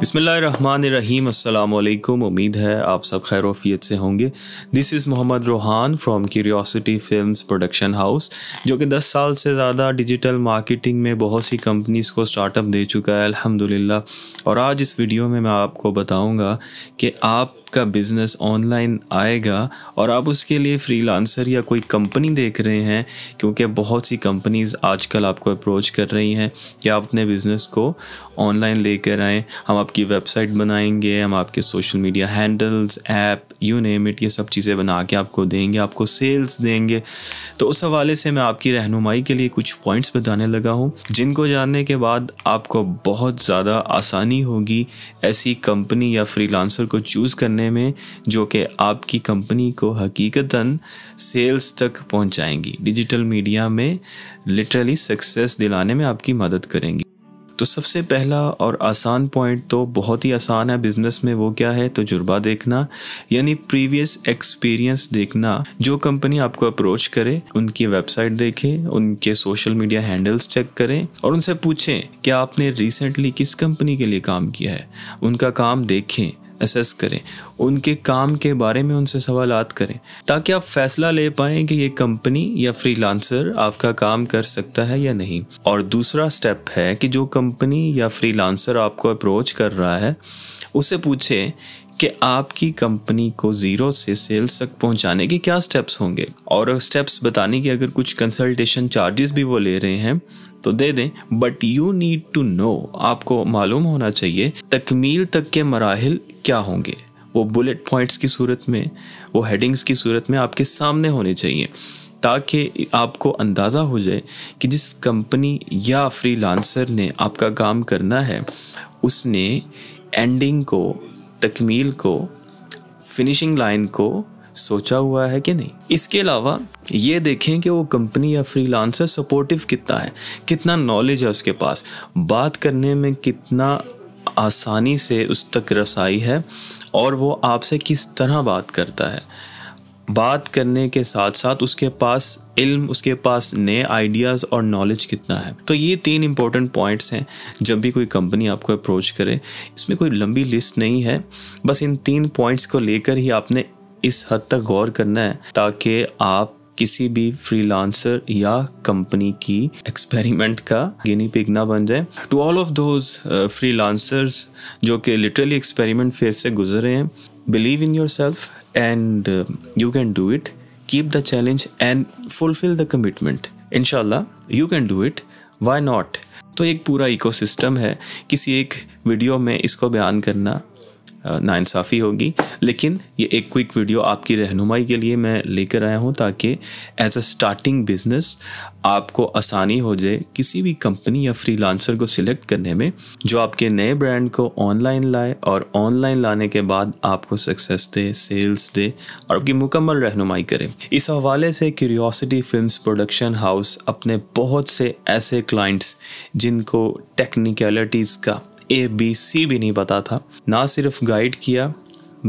बिसमीम अल्लाम उम्मीद है आप सब खैर वफियत से होंगे this is Mohammad Rohan from Curiosity Films production house जो कि 10 साल से ज़्यादा डिजिटल मार्केटिंग में बहुत सी कंपनीज़ को स्टार्टअप दे चुका है अल्हम्दुलिल्लाह और आज इस वीडियो में मैं आपको बताऊंगा कि आप आपका बिज़नेस ऑनलाइन आएगा और आप उसके लिए फ्रीलांसर या कोई कंपनी देख रहे हैं क्योंकि बहुत सी कंपनीज़ आजकल आपको अप्रोच कर रही हैं कि आप अपने बिज़नेस को ऑनलाइन लेकर आएँ हम आपकी वेबसाइट बनाएंगे हम आपके social media handles app you name it ये सब चीज़ें बना के आपको देंगे आपको सेल्स देंगे तो उस हवाले से मैं आपकी रहनुमाई के लिए कुछ पॉइंट्स बताने लगा हूँ जिनको जानने के बाद आपको बहुत ज़्यादा आसानी होगी ऐसी कंपनी या फ्रीलांसर को चूज़ करने करने में जो कि आपकी कंपनी को हकीकता सेल्स तक पहुंचाएंगी डिजिटल मीडिया में लिटरली सक्सेस दिलाने में आपकी मदद करेंगी तो सबसे पहला और आसान पॉइंट तो बहुत ही आसान है बिज़नेस में वो क्या है तजुर्बा तो देखना यानी प्रीवियस एक्सपीरियंस देखना जो कंपनी आपको अप्रोच करे उनकी वेबसाइट देखें उनके सोशल मीडिया हैंडल्स चेक करें और उनसे पूछें कि आपने रिसेंटली किस कंपनी के लिए काम किया है उनका काम देखें असेस करें उनके काम के बारे में उनसे सवाल करें ताकि आप फैसला ले पाए कि ये कंपनी या फ्रीलांसर आपका काम कर सकता है या नहीं और दूसरा स्टेप है कि जो कंपनी या फ्रीलांसर आपको अप्रोच कर रहा है उसे पूछें कि आपकी कंपनी को ज़ीरो से सेल्स तक पहुंचाने के क्या स्टेप्स होंगे और स्टेप्स बताने के अगर कुछ कंसल्टेशन चार्जेस भी वो ले रहे हैं तो दे दें but you need to know आपको मालूम होना चाहिए तकमील तक के मराहल क्या होंगे वो बुलेट पॉइंट्स की सूरत में वो हेडिंग्स की सूरत में आपके सामने होने चाहिए ताकि आपको अंदाज़ा हो जाए कि जिस कंपनी या फ्री ने आपका काम करना है उसने एंडिंग को तकमील को फिनिशिंग लाइन को सोचा हुआ है कि नहीं इसके अलावा ये देखें कि वो कंपनी या फ्रीलांसर सपोर्टिव कितना है कितना नॉलेज है उसके पास बात करने में कितना आसानी से उस तक रसाई है और वो आपसे किस तरह बात करता है बात करने के साथ साथ उसके पास इल्म उसके पास नए आइडियाज़ और नॉलेज कितना है तो ये तीन इंपॉर्टेंट पॉइंट्स हैं जब भी कोई कंपनी आपको अप्रोच करे इसमें कोई लंबी लिस्ट नहीं है बस इन तीन पॉइंट्स को लेकर ही आपने इस हद तक गौर करना है ताकि आप किसी भी फ्रीलांसर या कंपनी की एक्सपेरिमेंट का गिनी पिग ना बन जाए to all of those freelancers जो कि लिटरली एक्सपेरिमेंट फेज से गुजर रहे हैं believe in yourself and you can do it keep the challenge and fulfil the commitment इनशाला you can do it why not तो एक पूरा इकोसिस्टम है किसी एक वीडियो में इसको बयान करना नाइंसाफ़ी होगी लेकिन ये एक क्विक वीडियो आपकी रहनुमाई के लिए मैं लेकर आया हूँ ताकि एज अ स्टार्टिंग बिजनेस आपको आसानी हो जाए किसी भी कंपनी या फ्री को सिलेक्ट करने में जो आपके नए ब्रांड को ऑनलाइन लाए और ऑनलाइन लाने के बाद आपको सक्सेस दे सेल्स दे और आपकी मुकम्मल रहनुमाई करे इस हवाले से क्यूरियोसिटी फिल्म प्रोडक्शन हाउस अपने बहुत से ऐसे क्लाइंट्स जिनको टेक्निकलिटीज़ का ए बी सी भी नहीं पता था ना सिर्फ गाइड किया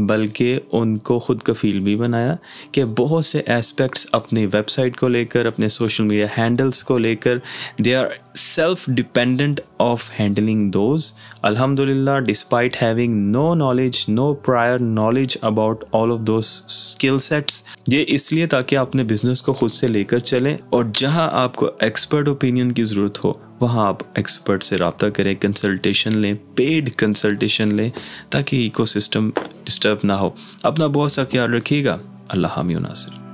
बल्कि उनको ख़ुद कफील भी बनाया कि बहुत से एस्पेक्ट्स अपनी वेबसाइट को लेकर अपने सोशल मीडिया हैंडल्स को लेकर they are self dependent of handling those अलहमदिल्ला despite having no knowledge no prior knowledge about all of those skill sets, ये इसलिए ताकि आप अपने बिजनेस को खुद से लेकर चलें और जहां आपको एक्सपर्ट ओपिनियन की ज़रूरत हो वहाँ आप एक्सपर्ट से रबता करें कंसल्टेशन लें पेड कंसल्टेशन लें ताकि इकोसिस्टम डिस्टर्ब ना हो अपना बहुत सा ख्याल रखिएगा अल्लाह हामी नासिर